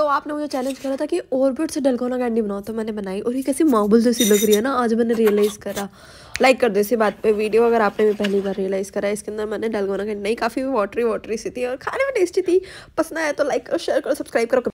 तो आपने मुझे चैलेंज करा था कि ऑर्बिट से डलगोना कैंडी बनाओ तो मैंने बनाई और ये कैसी मार्बल जैसी लग रही है ना आज मैंने रियलाइज़ करा लाइक कर दो इसी बात पे वीडियो अगर आपने भी पहली बार रियलाइज़ करा इसके अंदर मैंने डलगोना कैंडी नहीं काफ़ी वाटरी वाटरी सी थी और खाने में टेस्टी थी पसंद आया तो लाइक करो शेयर करो सब्सक्राइब करो